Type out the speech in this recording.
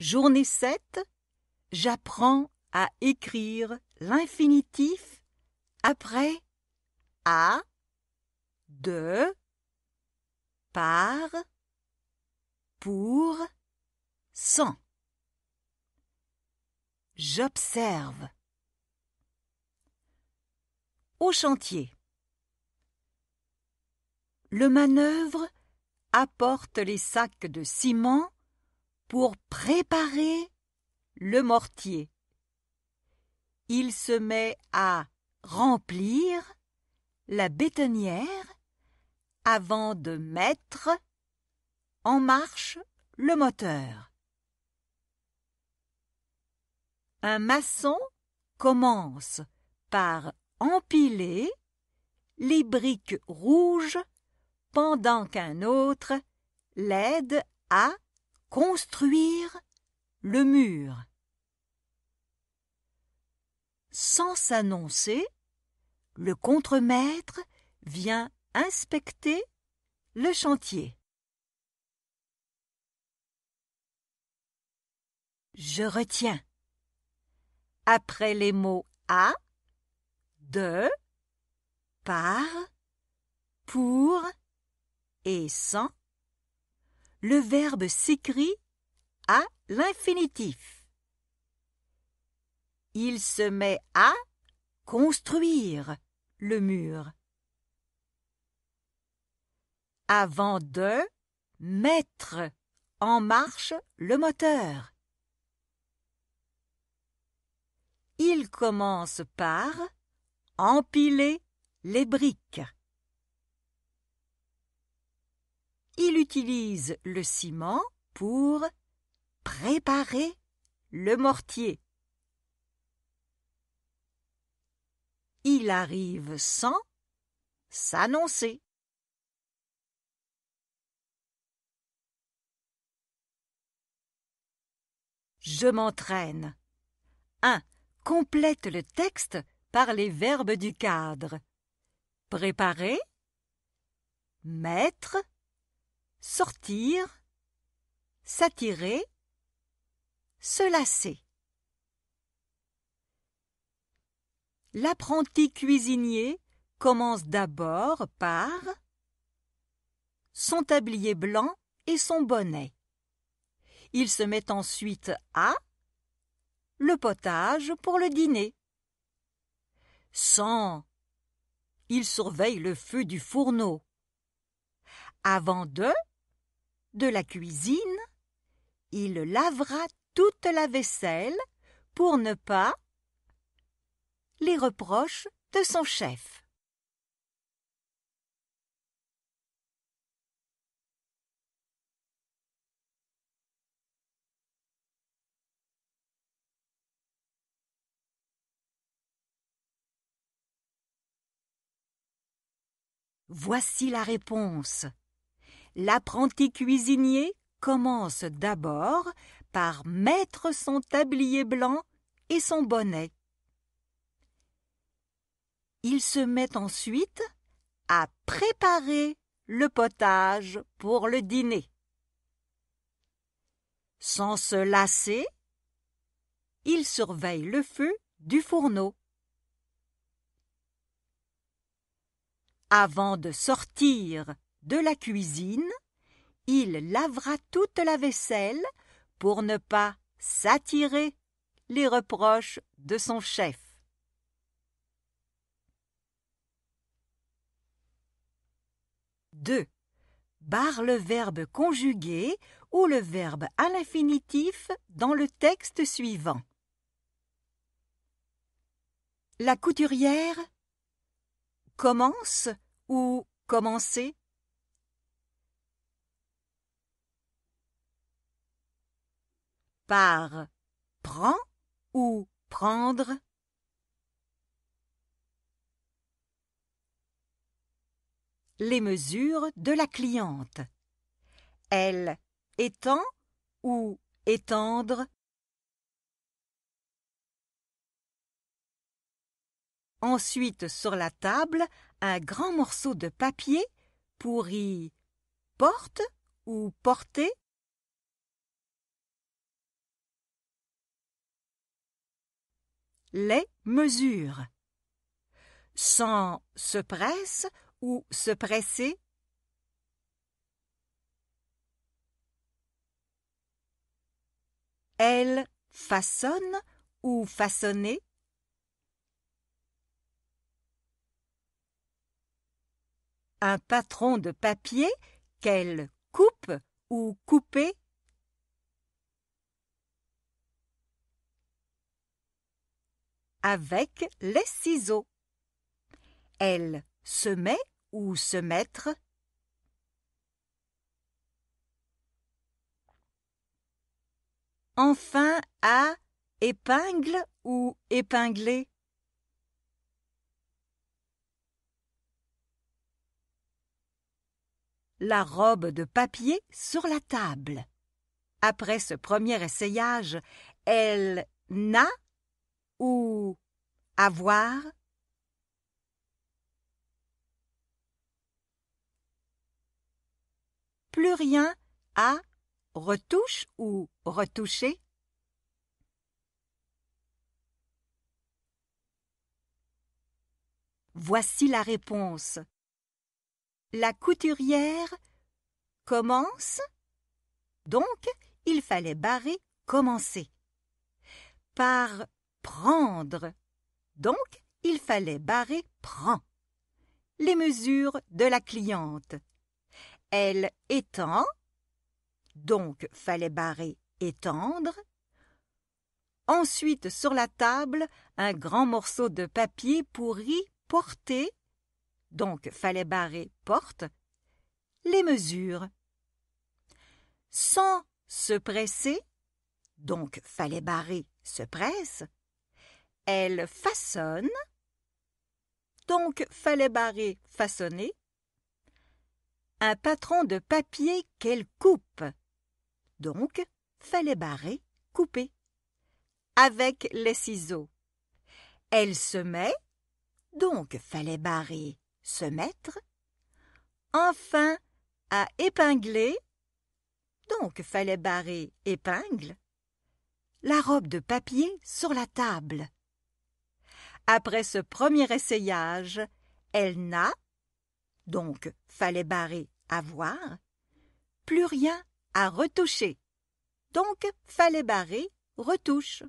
Journée 7. J'apprends à écrire l'infinitif après à, de, par, pour, sans. J'observe. Au chantier. Le manœuvre apporte les sacs de ciment pour préparer le mortier. Il se met à remplir la bétonnière avant de mettre en marche le moteur. Un maçon commence par empiler les briques rouges pendant qu'un autre l'aide à Construire le mur. Sans s'annoncer, le contremaître vient inspecter le chantier. Je retiens. Après les mots à, de, par, pour et sans, le verbe s'écrit à l'infinitif. Il se met à construire le mur. Avant de mettre en marche le moteur. Il commence par empiler les briques. il utilise le ciment pour préparer le mortier. Il arrive sans s'annoncer. Je m'entraîne. 1. Complète le texte par les verbes du cadre. Préparer, mettre, sortir, s'attirer, se lasser. L'apprenti cuisinier commence d'abord par son tablier blanc et son bonnet. Il se met ensuite à le potage pour le dîner. Sans il surveille le feu du fourneau. Avant de de la cuisine, il lavera toute la vaisselle pour ne pas les reproches de son chef. Voici la réponse l'apprenti cuisinier commence d'abord par mettre son tablier blanc et son bonnet. Il se met ensuite à préparer le potage pour le dîner. Sans se lasser, il surveille le feu du fourneau. Avant de sortir de la cuisine, il lavera toute la vaisselle pour ne pas s'attirer les reproches de son chef. 2. Barre le verbe conjugué ou le verbe à l'infinitif dans le texte suivant. La couturière commence ou commencer par prend ou prendre Les mesures de la cliente. Elle étend ou étendre Ensuite, sur la table, un grand morceau de papier pour porte ou porter les mesures. Sans se presse ou se presser. Elle façonne ou façonner. Un patron de papier qu'elle coupe ou couper. avec les ciseaux. Elle se met ou se mettre Enfin à épingle ou épingler La robe de papier sur la table. Après ce premier essayage, elle n'a ou avoir plus rien à retouche ou retoucher Voici la réponse. La couturière commence, donc il fallait barrer commencer. Par prendre. Donc, il fallait barrer prend. Les mesures de la cliente. Elle étend. Donc, fallait barrer étendre. Ensuite, sur la table, un grand morceau de papier pour y porter. Donc, fallait barrer porte. Les mesures. Sans se presser. Donc, fallait barrer se presse elle façonne. Donc, fallait barrer façonner. Un patron de papier qu'elle coupe. Donc, fallait barrer couper. Avec les ciseaux. Elle se met. Donc, fallait barrer se mettre. Enfin, à épingler. Donc, fallait barrer épingle. La robe de papier sur la table. Après ce premier essayage, elle n'a, donc fallait barrer avoir, plus rien à retoucher. Donc fallait barrer retouche.